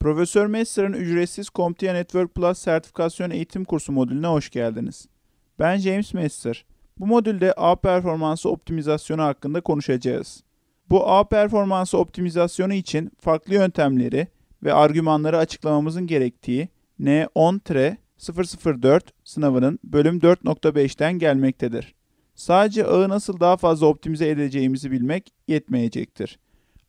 Profesör Messer'ın ücretsiz CompTIA Network Plus sertifikasyon eğitim kursu modülüne hoş geldiniz. Ben James Messer. Bu modülde ağ performansı optimizasyonu hakkında konuşacağız. Bu ağ performansı optimizasyonu için farklı yöntemleri ve argümanları açıklamamızın gerektiği N10-004 sınavının bölüm 4.5'ten gelmektedir. Sadece ağı nasıl daha fazla optimize edeceğimizi bilmek yetmeyecektir.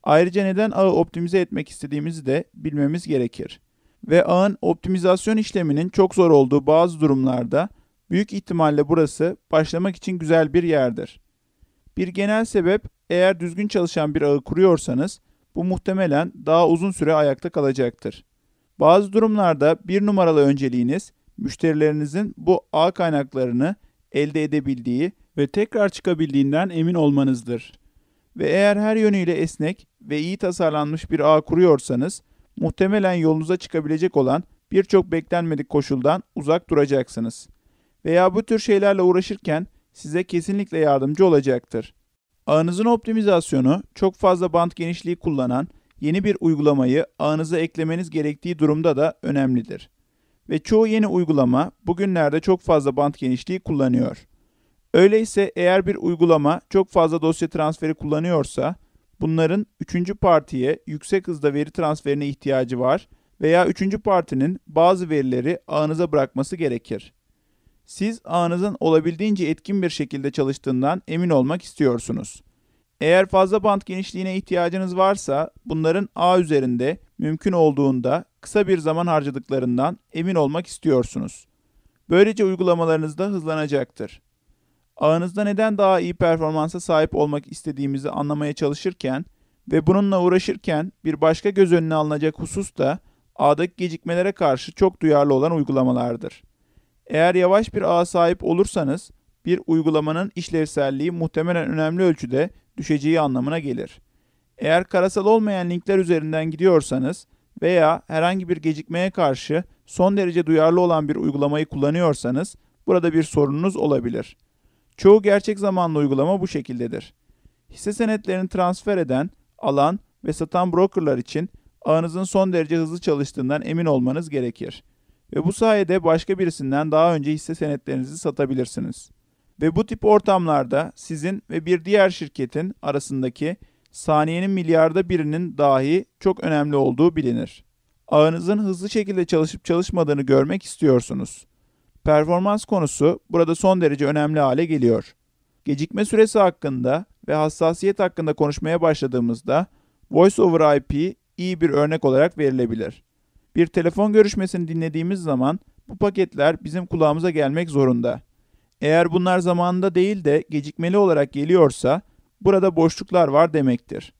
Ayrıca neden ağı optimize etmek istediğimizi de bilmemiz gerekir. Ve ağın optimizasyon işleminin çok zor olduğu bazı durumlarda büyük ihtimalle burası başlamak için güzel bir yerdir. Bir genel sebep eğer düzgün çalışan bir ağı kuruyorsanız bu muhtemelen daha uzun süre ayakta kalacaktır. Bazı durumlarda bir numaralı önceliğiniz müşterilerinizin bu ağ kaynaklarını elde edebildiği ve tekrar çıkabildiğinden emin olmanızdır. Ve eğer her yönüyle esnek ve iyi tasarlanmış bir ağ kuruyorsanız muhtemelen yolunuza çıkabilecek olan birçok beklenmedik koşuldan uzak duracaksınız. Veya bu tür şeylerle uğraşırken size kesinlikle yardımcı olacaktır. Ağınızın optimizasyonu çok fazla bant genişliği kullanan yeni bir uygulamayı ağınıza eklemeniz gerektiği durumda da önemlidir. Ve çoğu yeni uygulama bugünlerde çok fazla bant genişliği kullanıyor. Öyleyse eğer bir uygulama çok fazla dosya transferi kullanıyorsa Bunların üçüncü partiye yüksek hızda veri transferine ihtiyacı var veya üçüncü partinin bazı verileri ağınıza bırakması gerekir. Siz ağınızın olabildiğince etkin bir şekilde çalıştığından emin olmak istiyorsunuz. Eğer fazla bant genişliğine ihtiyacınız varsa bunların ağ üzerinde mümkün olduğunda kısa bir zaman harcadıklarından emin olmak istiyorsunuz. Böylece uygulamalarınız da hızlanacaktır ağınızda neden daha iyi performansa sahip olmak istediğimizi anlamaya çalışırken ve bununla uğraşırken bir başka göz önüne alınacak husus da ağdaki gecikmelere karşı çok duyarlı olan uygulamalardır. Eğer yavaş bir ağa sahip olursanız bir uygulamanın işlevselliği muhtemelen önemli ölçüde düşeceği anlamına gelir. Eğer karasal olmayan linkler üzerinden gidiyorsanız veya herhangi bir gecikmeye karşı son derece duyarlı olan bir uygulamayı kullanıyorsanız burada bir sorununuz olabilir.'' Çoğu gerçek zamanlı uygulama bu şekildedir. Hisse senetlerini transfer eden, alan ve satan brokerlar için ağınızın son derece hızlı çalıştığından emin olmanız gerekir. Ve bu sayede başka birisinden daha önce hisse senetlerinizi satabilirsiniz. Ve bu tip ortamlarda sizin ve bir diğer şirketin arasındaki saniyenin milyarda birinin dahi çok önemli olduğu bilinir. Ağınızın hızlı şekilde çalışıp çalışmadığını görmek istiyorsunuz. Performans konusu burada son derece önemli hale geliyor. Gecikme süresi hakkında ve hassasiyet hakkında konuşmaya başladığımızda Voice over IP iyi bir örnek olarak verilebilir. Bir telefon görüşmesini dinlediğimiz zaman bu paketler bizim kulağımıza gelmek zorunda. Eğer bunlar zamanında değil de gecikmeli olarak geliyorsa burada boşluklar var demektir.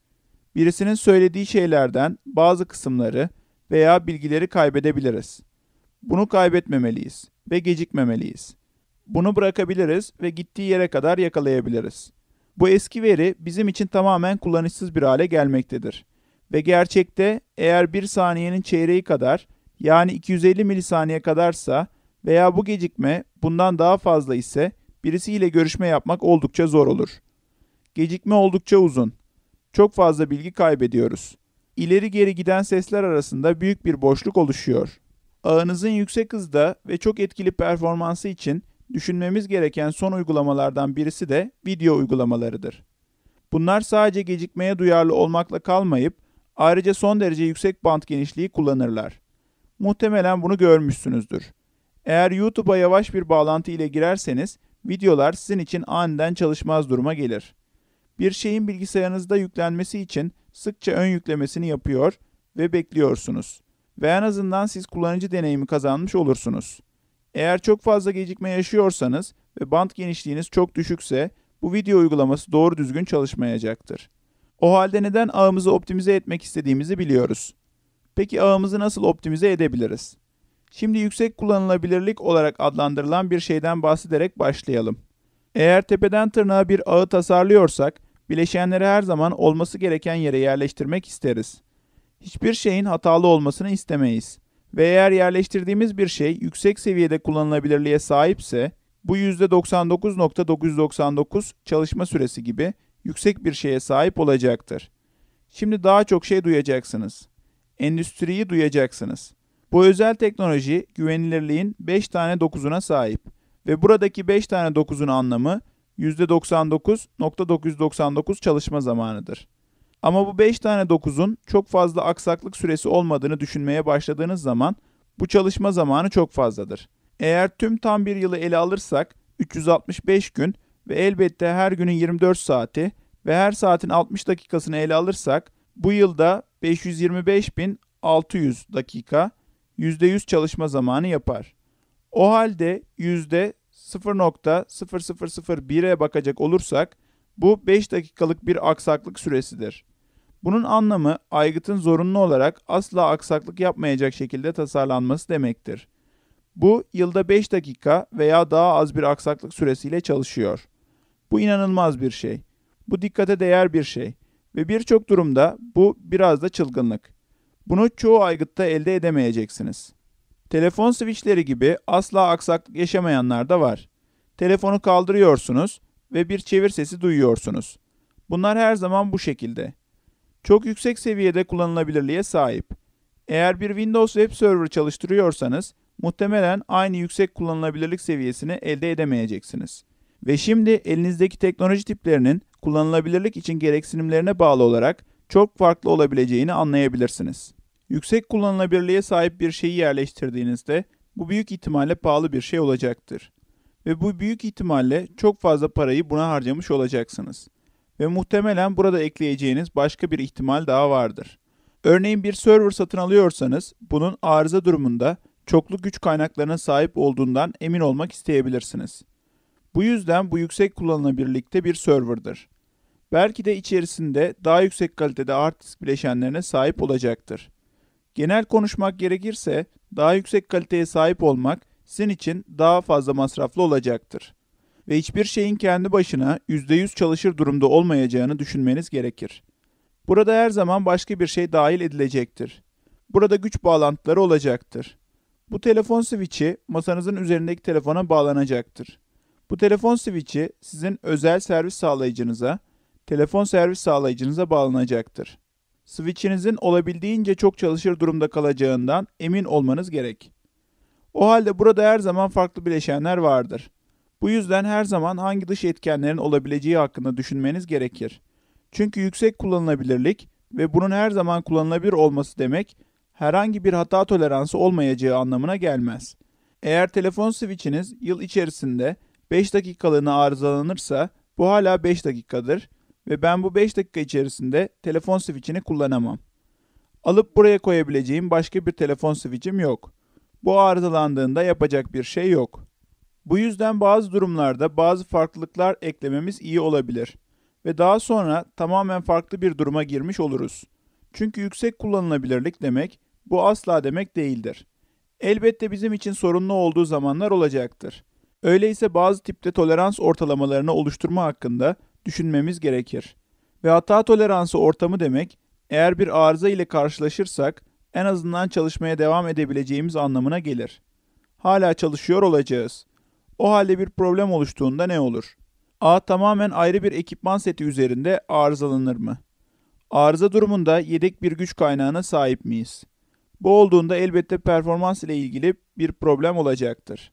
Birisinin söylediği şeylerden bazı kısımları veya bilgileri kaybedebiliriz. Bunu kaybetmemeliyiz ve gecikmemeliyiz. Bunu bırakabiliriz ve gittiği yere kadar yakalayabiliriz. Bu eski veri bizim için tamamen kullanışsız bir hale gelmektedir. Ve gerçekte eğer bir saniyenin çeyreği kadar yani 250 milisaniye kadarsa veya bu gecikme bundan daha fazla ise birisiyle görüşme yapmak oldukça zor olur. Gecikme oldukça uzun. Çok fazla bilgi kaybediyoruz. İleri geri giden sesler arasında büyük bir boşluk oluşuyor. Ağınızın yüksek hızda ve çok etkili performansı için düşünmemiz gereken son uygulamalardan birisi de video uygulamalarıdır. Bunlar sadece gecikmeye duyarlı olmakla kalmayıp ayrıca son derece yüksek bant genişliği kullanırlar. Muhtemelen bunu görmüşsünüzdür. Eğer YouTube'a yavaş bir bağlantı ile girerseniz videolar sizin için aniden çalışmaz duruma gelir. Bir şeyin bilgisayarınızda yüklenmesi için sıkça ön yüklemesini yapıyor ve bekliyorsunuz ve en azından siz kullanıcı deneyimi kazanmış olursunuz. Eğer çok fazla gecikme yaşıyorsanız ve bant genişliğiniz çok düşükse bu video uygulaması doğru düzgün çalışmayacaktır. O halde neden ağımızı optimize etmek istediğimizi biliyoruz. Peki ağımızı nasıl optimize edebiliriz? Şimdi yüksek kullanılabilirlik olarak adlandırılan bir şeyden bahsederek başlayalım. Eğer tepeden tırnağa bir ağı tasarlıyorsak, bileşenleri her zaman olması gereken yere yerleştirmek isteriz. Hiçbir şeyin hatalı olmasını istemeyiz. Ve eğer yerleştirdiğimiz bir şey yüksek seviyede kullanılabilirliğe sahipse, bu %99.999 çalışma süresi gibi yüksek bir şeye sahip olacaktır. Şimdi daha çok şey duyacaksınız. Endüstriyi duyacaksınız. Bu özel teknoloji güvenilirliğin 5 tane 9'una sahip ve buradaki 5 tane 9'un anlamı %99.999 çalışma zamanıdır. Ama bu 5 tane 9'un çok fazla aksaklık süresi olmadığını düşünmeye başladığınız zaman bu çalışma zamanı çok fazladır. Eğer tüm tam bir yılı ele alırsak 365 gün ve elbette her günün 24 saati ve her saatin 60 dakikasını ele alırsak bu yılda 525.600 dakika %100 çalışma zamanı yapar. O halde %0.0001'e bakacak olursak bu 5 dakikalık bir aksaklık süresidir. Bunun anlamı aygıtın zorunlu olarak asla aksaklık yapmayacak şekilde tasarlanması demektir. Bu yılda 5 dakika veya daha az bir aksaklık süresiyle çalışıyor. Bu inanılmaz bir şey. Bu dikkate değer bir şey ve birçok durumda bu biraz da çılgınlık. Bunu çoğu aygıtta elde edemeyeceksiniz. Telefon switchleri gibi asla aksaklık yaşamayanlar da var. Telefonu kaldırıyorsunuz ve bir çevir sesi duyuyorsunuz. Bunlar her zaman bu şekilde. Çok yüksek seviyede kullanılabilirliğe sahip. Eğer bir Windows Web Server çalıştırıyorsanız muhtemelen aynı yüksek kullanılabilirlik seviyesini elde edemeyeceksiniz. Ve şimdi elinizdeki teknoloji tiplerinin kullanılabilirlik için gereksinimlerine bağlı olarak çok farklı olabileceğini anlayabilirsiniz. Yüksek kullanılabilirliğe sahip bir şeyi yerleştirdiğinizde bu büyük ihtimalle pahalı bir şey olacaktır ve bu büyük ihtimalle çok fazla parayı buna harcamış olacaksınız. Ve muhtemelen burada ekleyeceğiniz başka bir ihtimal daha vardır. Örneğin bir server satın alıyorsanız bunun arıza durumunda çoklu güç kaynaklarına sahip olduğundan emin olmak isteyebilirsiniz. Bu yüzden bu yüksek kullanıma birlikte bir serverdır. Belki de içerisinde daha yüksek kalitede hard disk bileşenlerine sahip olacaktır. Genel konuşmak gerekirse daha yüksek kaliteye sahip olmak sizin için daha fazla masraflı olacaktır. Ve hiçbir şeyin kendi başına %100 çalışır durumda olmayacağını düşünmeniz gerekir. Burada her zaman başka bir şey dahil edilecektir. Burada güç bağlantıları olacaktır. Bu telefon switch'i masanızın üzerindeki telefona bağlanacaktır. Bu telefon switch'i sizin özel servis sağlayıcınıza, telefon servis sağlayıcınıza bağlanacaktır. Switch'inizin olabildiğince çok çalışır durumda kalacağından emin olmanız gerek. O halde burada her zaman farklı bileşenler vardır. Bu yüzden her zaman hangi dış etkenlerin olabileceği hakkında düşünmeniz gerekir. Çünkü yüksek kullanılabilirlik ve bunun her zaman kullanılabilir olması demek herhangi bir hata toleransı olmayacağı anlamına gelmez. Eğer telefon switch'iniz yıl içerisinde 5 dakikalığına arızalanırsa bu hala 5 dakikadır ve ben bu 5 dakika içerisinde telefon switch'ini kullanamam. Alıp buraya koyabileceğim başka bir telefon switch'im yok. Bu arızalandığında yapacak bir şey yok. Bu yüzden bazı durumlarda bazı farklılıklar eklememiz iyi olabilir ve daha sonra tamamen farklı bir duruma girmiş oluruz. Çünkü yüksek kullanılabilirlik demek bu asla demek değildir. Elbette bizim için sorunlu olduğu zamanlar olacaktır. Öyleyse bazı tipte tolerans ortalamalarını oluşturma hakkında düşünmemiz gerekir. Ve hata toleransı ortamı demek eğer bir arıza ile karşılaşırsak en azından çalışmaya devam edebileceğimiz anlamına gelir. Hala çalışıyor olacağız. O halde bir problem oluştuğunda ne olur? A tamamen ayrı bir ekipman seti üzerinde arızalanır mı? Arıza durumunda yedek bir güç kaynağına sahip miyiz? Bu olduğunda elbette performans ile ilgili bir problem olacaktır.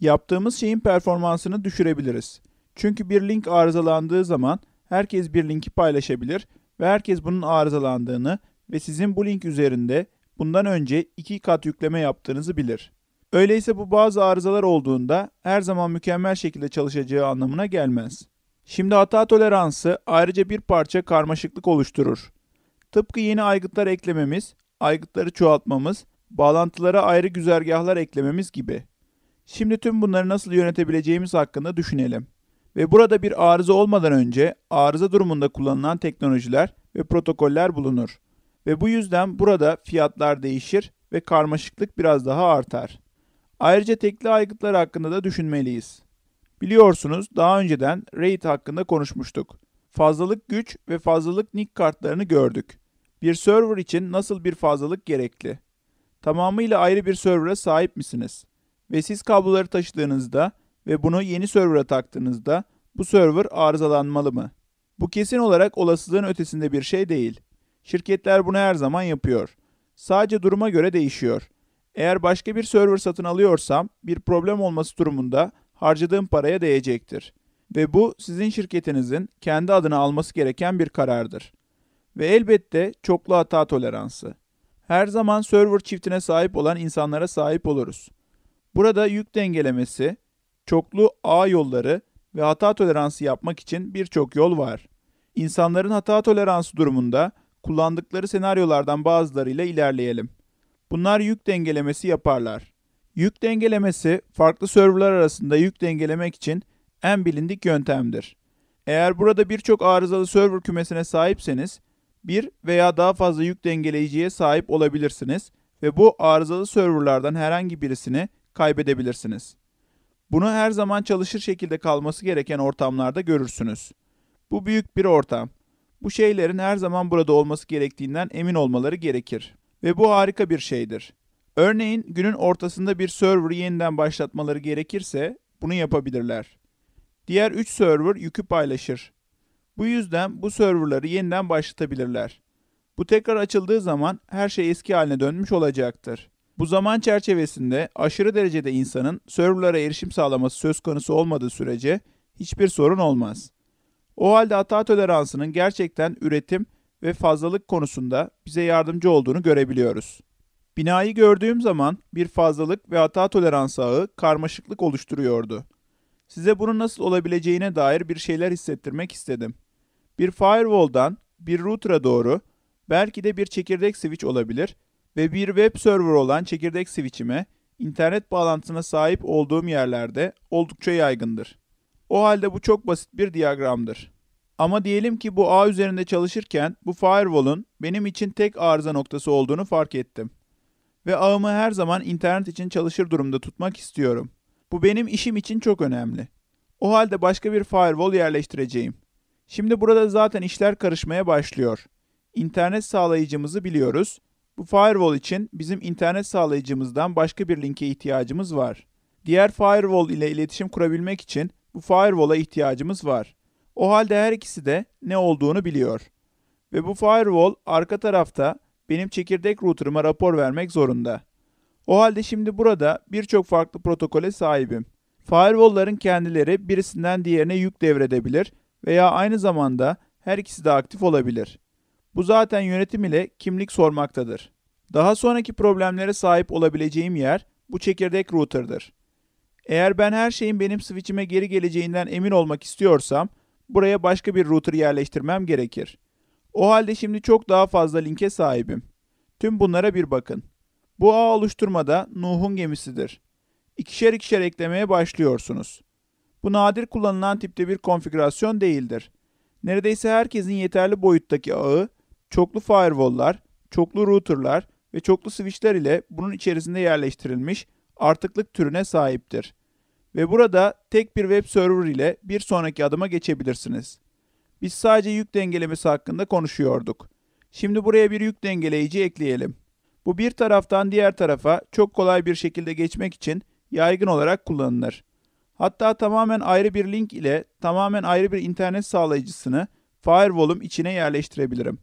Yaptığımız şeyin performansını düşürebiliriz. Çünkü bir link arızalandığı zaman herkes bir linki paylaşabilir ve herkes bunun arızalandığını ve sizin bu link üzerinde bundan önce 2 kat yükleme yaptığınızı bilir. Öyleyse bu bazı arızalar olduğunda her zaman mükemmel şekilde çalışacağı anlamına gelmez. Şimdi hata toleransı ayrıca bir parça karmaşıklık oluşturur. Tıpkı yeni aygıtlar eklememiz, aygıtları çoğaltmamız, bağlantılara ayrı güzergahlar eklememiz gibi. Şimdi tüm bunları nasıl yönetebileceğimiz hakkında düşünelim. Ve burada bir arıza olmadan önce arıza durumunda kullanılan teknolojiler ve protokoller bulunur ve bu yüzden burada fiyatlar değişir ve karmaşıklık biraz daha artar. Ayrıca tekli aygıtlar hakkında da düşünmeliyiz. Biliyorsunuz daha önceden RAID hakkında konuşmuştuk. Fazlalık güç ve fazlalık NIC kartlarını gördük. Bir server için nasıl bir fazlalık gerekli? Tamamıyla ayrı bir server'a sahip misiniz? Ve siz kabloları taşıdığınızda ve bunu yeni server'a taktığınızda bu server arızalanmalı mı? Bu kesin olarak olasılığın ötesinde bir şey değil. Şirketler bunu her zaman yapıyor. Sadece duruma göre değişiyor. Eğer başka bir server satın alıyorsam bir problem olması durumunda harcadığım paraya değecektir. Ve bu sizin şirketinizin kendi adına alması gereken bir karardır. Ve elbette çoklu hata toleransı. Her zaman server çiftine sahip olan insanlara sahip oluruz. Burada yük dengelemesi, çoklu ağ yolları ve hata toleransı yapmak için birçok yol var. İnsanların hata toleransı durumunda kullandıkları senaryolardan bazılarıyla ilerleyelim. Bunlar yük dengelemesi yaparlar. Yük dengelemesi farklı serverlar arasında yük dengelemek için en bilindik yöntemdir. Eğer burada birçok arızalı server kümesine sahipseniz bir veya daha fazla yük dengeleyiciye sahip olabilirsiniz ve bu arızalı serverlardan herhangi birisini kaybedebilirsiniz. Bunu her zaman çalışır şekilde kalması gereken ortamlarda görürsünüz. Bu büyük bir ortam bu şeylerin her zaman burada olması gerektiğinden emin olmaları gerekir. Ve bu harika bir şeydir. Örneğin günün ortasında bir server yeniden başlatmaları gerekirse bunu yapabilirler. Diğer 3 server yükü paylaşır. Bu yüzden bu serverları yeniden başlatabilirler. Bu tekrar açıldığı zaman her şey eski haline dönmüş olacaktır. Bu zaman çerçevesinde aşırı derecede insanın serverlara erişim sağlaması söz konusu olmadığı sürece hiçbir sorun olmaz. O halde hata toleransının gerçekten üretim ve fazlalık konusunda bize yardımcı olduğunu görebiliyoruz. Binayı gördüğüm zaman bir fazlalık ve hata toleransı ağı karmaşıklık oluşturuyordu. Size bunun nasıl olabileceğine dair bir şeyler hissettirmek istedim. Bir firewall'dan bir router'a doğru belki de bir çekirdek switch olabilir ve bir web server olan çekirdek switch'ime internet bağlantısına sahip olduğum yerlerde oldukça yaygındır. O halde bu çok basit bir diyagramdır. Ama diyelim ki bu ağ üzerinde çalışırken bu firewall'un benim için tek arıza noktası olduğunu fark ettim. Ve ağımı her zaman internet için çalışır durumda tutmak istiyorum. Bu benim işim için çok önemli. O halde başka bir firewall yerleştireceğim. Şimdi burada zaten işler karışmaya başlıyor. İnternet sağlayıcımızı biliyoruz. Bu firewall için bizim internet sağlayıcımızdan başka bir linke ihtiyacımız var. Diğer firewall ile iletişim kurabilmek için bu firewall'a ihtiyacımız var. O halde her ikisi de ne olduğunu biliyor. Ve bu firewall arka tarafta benim çekirdek router'ıma rapor vermek zorunda. O halde şimdi burada birçok farklı protokole sahibim. Firewall'ların kendileri birisinden diğerine yük devredebilir veya aynı zamanda her ikisi de aktif olabilir. Bu zaten yönetim ile kimlik sormaktadır. Daha sonraki problemlere sahip olabileceğim yer bu çekirdek router'dır. Eğer ben her şeyin benim switch'ime geri geleceğinden emin olmak istiyorsam buraya başka bir router yerleştirmem gerekir. O halde şimdi çok daha fazla linke sahibim. Tüm bunlara bir bakın. Bu ağ oluşturmada Nuh'un gemisidir. İkişer ikişer eklemeye başlıyorsunuz. Bu nadir kullanılan tipte bir konfigürasyon değildir. Neredeyse herkesin yeterli boyuttaki ağı, çoklu firewall'lar, çoklu router'lar ve çoklu switch'ler ile bunun içerisinde yerleştirilmiş artıklık türüne sahiptir. Ve burada tek bir web server ile bir sonraki adıma geçebilirsiniz. Biz sadece yük dengelemesi hakkında konuşuyorduk. Şimdi buraya bir yük dengeleyici ekleyelim. Bu bir taraftan diğer tarafa çok kolay bir şekilde geçmek için yaygın olarak kullanılır. Hatta tamamen ayrı bir link ile tamamen ayrı bir internet sağlayıcısını firewall'um içine yerleştirebilirim.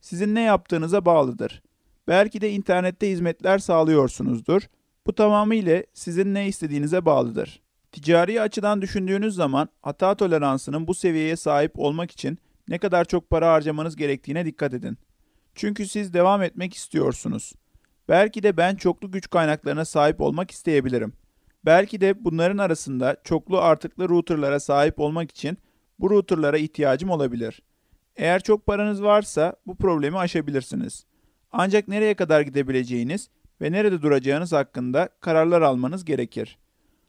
Sizin ne yaptığınıza bağlıdır. Belki de internette hizmetler sağlıyorsunuzdur bu tamamıyla sizin ne istediğinize bağlıdır. Ticari açıdan düşündüğünüz zaman hata toleransının bu seviyeye sahip olmak için ne kadar çok para harcamanız gerektiğine dikkat edin. Çünkü siz devam etmek istiyorsunuz. Belki de ben çoklu güç kaynaklarına sahip olmak isteyebilirim. Belki de bunların arasında çoklu artıklı routerlara sahip olmak için bu routerlara ihtiyacım olabilir. Eğer çok paranız varsa bu problemi aşabilirsiniz. Ancak nereye kadar gidebileceğiniz ve nerede duracağınız hakkında kararlar almanız gerekir.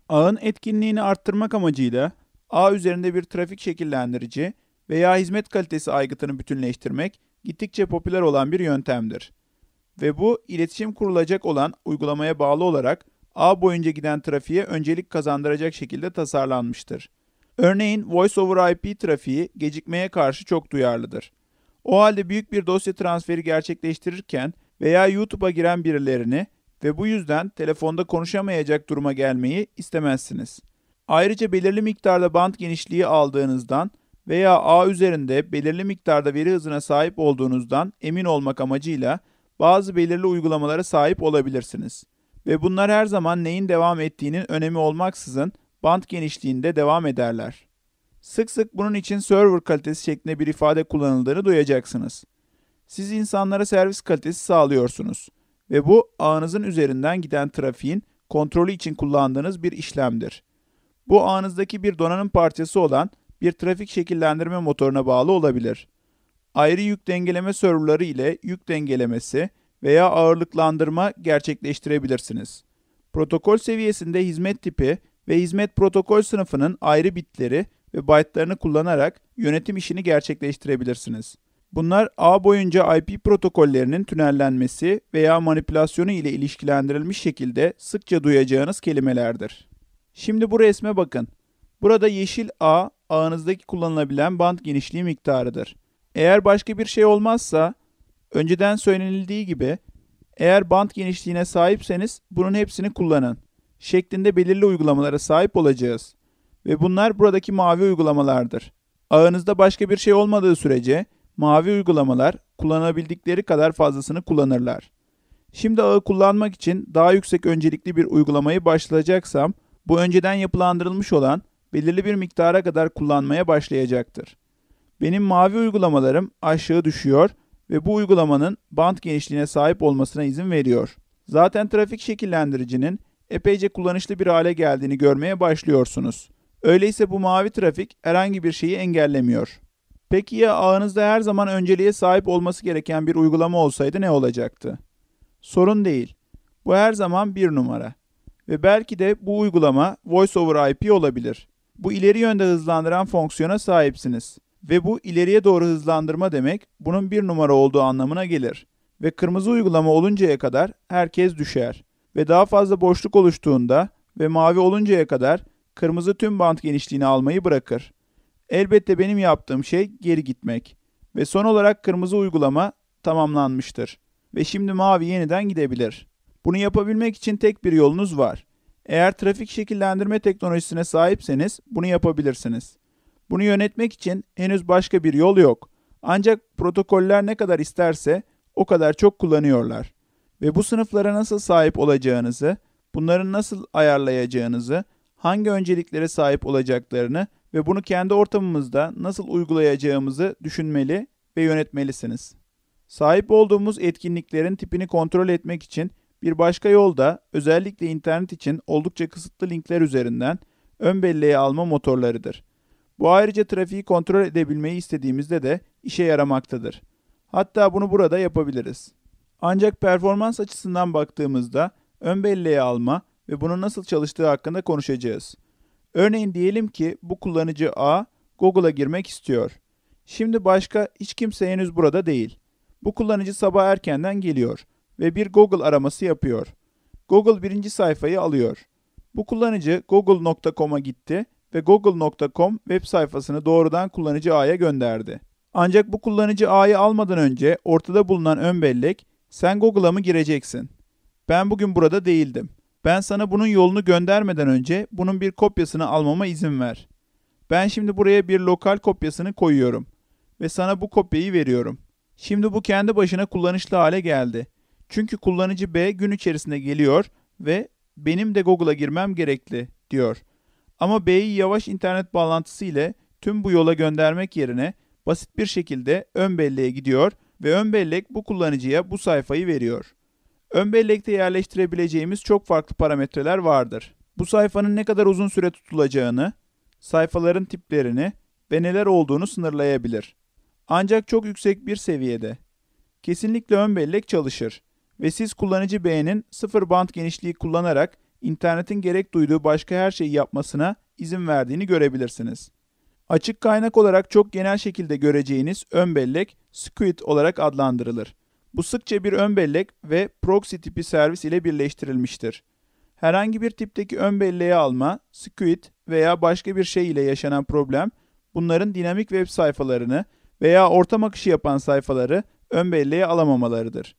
Ağın etkinliğini arttırmak amacıyla ağ üzerinde bir trafik şekillendirici veya hizmet kalitesi aygıtını bütünleştirmek gittikçe popüler olan bir yöntemdir. Ve bu iletişim kurulacak olan uygulamaya bağlı olarak ağ boyunca giden trafiğe öncelik kazandıracak şekilde tasarlanmıştır. Örneğin Voice over IP trafiği gecikmeye karşı çok duyarlıdır. O halde büyük bir dosya transferi gerçekleştirirken veya YouTube'a giren birilerini ve bu yüzden telefonda konuşamayacak duruma gelmeyi istemezsiniz. Ayrıca belirli miktarda bant genişliği aldığınızdan veya ağ üzerinde belirli miktarda veri hızına sahip olduğunuzdan emin olmak amacıyla bazı belirli uygulamalara sahip olabilirsiniz. Ve bunlar her zaman neyin devam ettiğinin önemi olmaksızın bant genişliğinde devam ederler. Sık sık bunun için server kalitesi şeklinde bir ifade kullanıldığını duyacaksınız. Siz insanlara servis kalitesi sağlıyorsunuz ve bu ağınızın üzerinden giden trafiğin kontrolü için kullandığınız bir işlemdir. Bu ağınızdaki bir donanım parçası olan bir trafik şekillendirme motoruna bağlı olabilir. Ayrı yük dengeleme serverları ile yük dengelemesi veya ağırlıklandırma gerçekleştirebilirsiniz. Protokol seviyesinde hizmet tipi ve hizmet protokol sınıfının ayrı bitleri ve byte'larını kullanarak yönetim işini gerçekleştirebilirsiniz. Bunlar ağ boyunca IP protokollerinin tünellenmesi veya manipülasyonu ile ilişkilendirilmiş şekilde sıkça duyacağınız kelimelerdir. Şimdi bu resme bakın. Burada yeşil ağ ağınızdaki kullanılabilen band genişliği miktarıdır. Eğer başka bir şey olmazsa, önceden söylenildiği gibi eğer band genişliğine sahipseniz bunun hepsini kullanın şeklinde belirli uygulamalara sahip olacağız. Ve bunlar buradaki mavi uygulamalardır. Ağınızda başka bir şey olmadığı sürece mavi uygulamalar kullanabildikleri kadar fazlasını kullanırlar. Şimdi ağı kullanmak için daha yüksek öncelikli bir uygulamayı başlayacaksam bu önceden yapılandırılmış olan belirli bir miktara kadar kullanmaya başlayacaktır. Benim mavi uygulamalarım aşağı düşüyor ve bu uygulamanın bant genişliğine sahip olmasına izin veriyor. Zaten trafik şekillendiricinin epeyce kullanışlı bir hale geldiğini görmeye başlıyorsunuz. Öyleyse bu mavi trafik herhangi bir şeyi engellemiyor. Peki ya ağınızda her zaman önceliğe sahip olması gereken bir uygulama olsaydı ne olacaktı? Sorun değil. Bu her zaman bir numara. Ve belki de bu uygulama Voice over IP olabilir. Bu ileri yönde hızlandıran fonksiyona sahipsiniz. Ve bu ileriye doğru hızlandırma demek bunun bir numara olduğu anlamına gelir. Ve kırmızı uygulama oluncaya kadar herkes düşer. Ve daha fazla boşluk oluştuğunda ve mavi oluncaya kadar kırmızı tüm bant genişliğini almayı bırakır. Elbette benim yaptığım şey geri gitmek. Ve son olarak kırmızı uygulama tamamlanmıştır. Ve şimdi mavi yeniden gidebilir. Bunu yapabilmek için tek bir yolunuz var. Eğer trafik şekillendirme teknolojisine sahipseniz bunu yapabilirsiniz. Bunu yönetmek için henüz başka bir yol yok. Ancak protokoller ne kadar isterse o kadar çok kullanıyorlar. Ve bu sınıflara nasıl sahip olacağınızı, bunları nasıl ayarlayacağınızı hangi önceliklere sahip olacaklarını ve bunu kendi ortamımızda nasıl uygulayacağımızı düşünmeli ve yönetmelisiniz. Sahip olduğumuz etkinliklerin tipini kontrol etmek için bir başka yol da özellikle internet için oldukça kısıtlı linkler üzerinden ön belleğe alma motorlarıdır. Bu ayrıca trafiği kontrol edebilmeyi istediğimizde de işe yaramaktadır. Hatta bunu burada yapabiliriz. Ancak performans açısından baktığımızda ön belleğe alma ve bunun nasıl çalıştığı hakkında konuşacağız. Örneğin diyelim ki bu kullanıcı A Google'a girmek istiyor. Şimdi başka hiç kimse henüz burada değil. Bu kullanıcı sabah erkenden geliyor ve bir Google araması yapıyor. Google birinci sayfayı alıyor. Bu kullanıcı google.com'a gitti ve google.com web sayfasını doğrudan kullanıcı A'ya gönderdi. Ancak bu kullanıcı A'yı almadan önce ortada bulunan ön bellek sen Google'a mı gireceksin? Ben bugün burada değildim. Ben sana bunun yolunu göndermeden önce bunun bir kopyasını almama izin ver. Ben şimdi buraya bir lokal kopyasını koyuyorum ve sana bu kopyayı veriyorum. Şimdi bu kendi başına kullanışlı hale geldi. Çünkü kullanıcı B gün içerisinde geliyor ve benim de Google'a girmem gerekli diyor. Ama B'yi yavaş internet bağlantısı ile tüm bu yola göndermek yerine basit bir şekilde ön belleğe gidiyor ve ön bellek bu kullanıcıya bu sayfayı veriyor. Ön bellekte yerleştirebileceğimiz çok farklı parametreler vardır. Bu sayfanın ne kadar uzun süre tutulacağını, sayfaların tiplerini ve neler olduğunu sınırlayabilir. Ancak çok yüksek bir seviyede. Kesinlikle ön bellek çalışır ve siz kullanıcı beğenin sıfır band genişliği kullanarak internetin gerek duyduğu başka her şeyi yapmasına izin verdiğini görebilirsiniz. Açık kaynak olarak çok genel şekilde göreceğiniz ön bellek Squid olarak adlandırılır bu sıkça bir ön bellek ve proxy tipi servis ile birleştirilmiştir. Herhangi bir tipteki ön belleği alma, squid veya başka bir şey ile yaşanan problem, bunların dinamik web sayfalarını veya ortam akışı yapan sayfaları ön belleğe alamamalarıdır.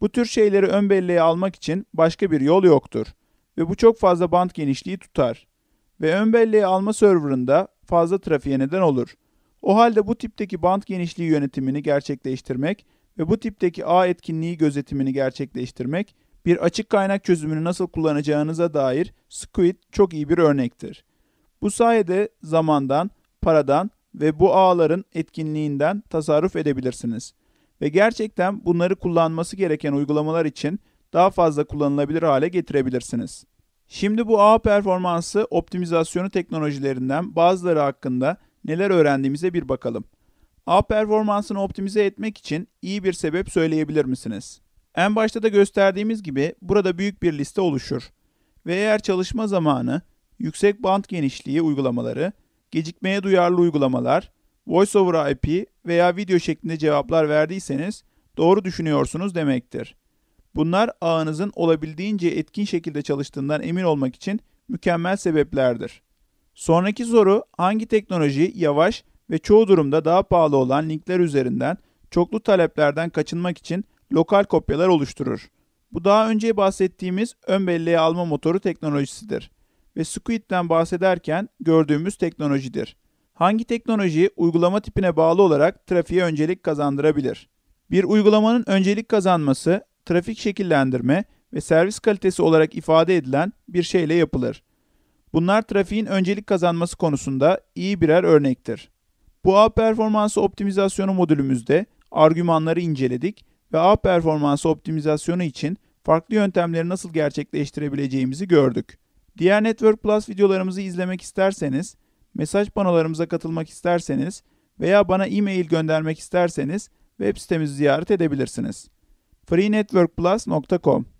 Bu tür şeyleri ön belleğe almak için başka bir yol yoktur ve bu çok fazla bant genişliği tutar ve ön belleğe alma serverında fazla trafiğe neden olur. O halde bu tipteki bant genişliği yönetimini gerçekleştirmek ve bu tipteki ağ etkinliği gözetimini gerçekleştirmek, bir açık kaynak çözümünü nasıl kullanacağınıza dair Squid çok iyi bir örnektir. Bu sayede zamandan, paradan ve bu ağların etkinliğinden tasarruf edebilirsiniz. Ve gerçekten bunları kullanması gereken uygulamalar için daha fazla kullanılabilir hale getirebilirsiniz. Şimdi bu ağ performansı optimizasyonu teknolojilerinden bazıları hakkında neler öğrendiğimize bir bakalım. A performansını optimize etmek için iyi bir sebep söyleyebilir misiniz? En başta da gösterdiğimiz gibi burada büyük bir liste oluşur. Ve eğer çalışma zamanı, yüksek band genişliği uygulamaları, gecikmeye duyarlı uygulamalar, Voice over IP veya video şeklinde cevaplar verdiyseniz doğru düşünüyorsunuz demektir. Bunlar ağınızın olabildiğince etkin şekilde çalıştığından emin olmak için mükemmel sebeplerdir. Sonraki soru hangi teknoloji yavaş ve çoğu durumda daha pahalı olan linkler üzerinden çoklu taleplerden kaçınmak için lokal kopyalar oluşturur. Bu daha önce bahsettiğimiz ön belleği alma motoru teknolojisidir ve Squid'den bahsederken gördüğümüz teknolojidir. Hangi teknoloji uygulama tipine bağlı olarak trafiğe öncelik kazandırabilir? Bir uygulamanın öncelik kazanması, trafik şekillendirme ve servis kalitesi olarak ifade edilen bir şeyle yapılır. Bunlar trafiğin öncelik kazanması konusunda iyi birer örnektir. Bu ağ performansı optimizasyonu modülümüzde argümanları inceledik ve ağ performansı optimizasyonu için farklı yöntemleri nasıl gerçekleştirebileceğimizi gördük. Diğer Network Plus videolarımızı izlemek isterseniz, mesaj panolarımıza katılmak isterseniz veya bana e-mail göndermek isterseniz web sitemizi ziyaret edebilirsiniz. freenetworkplus.com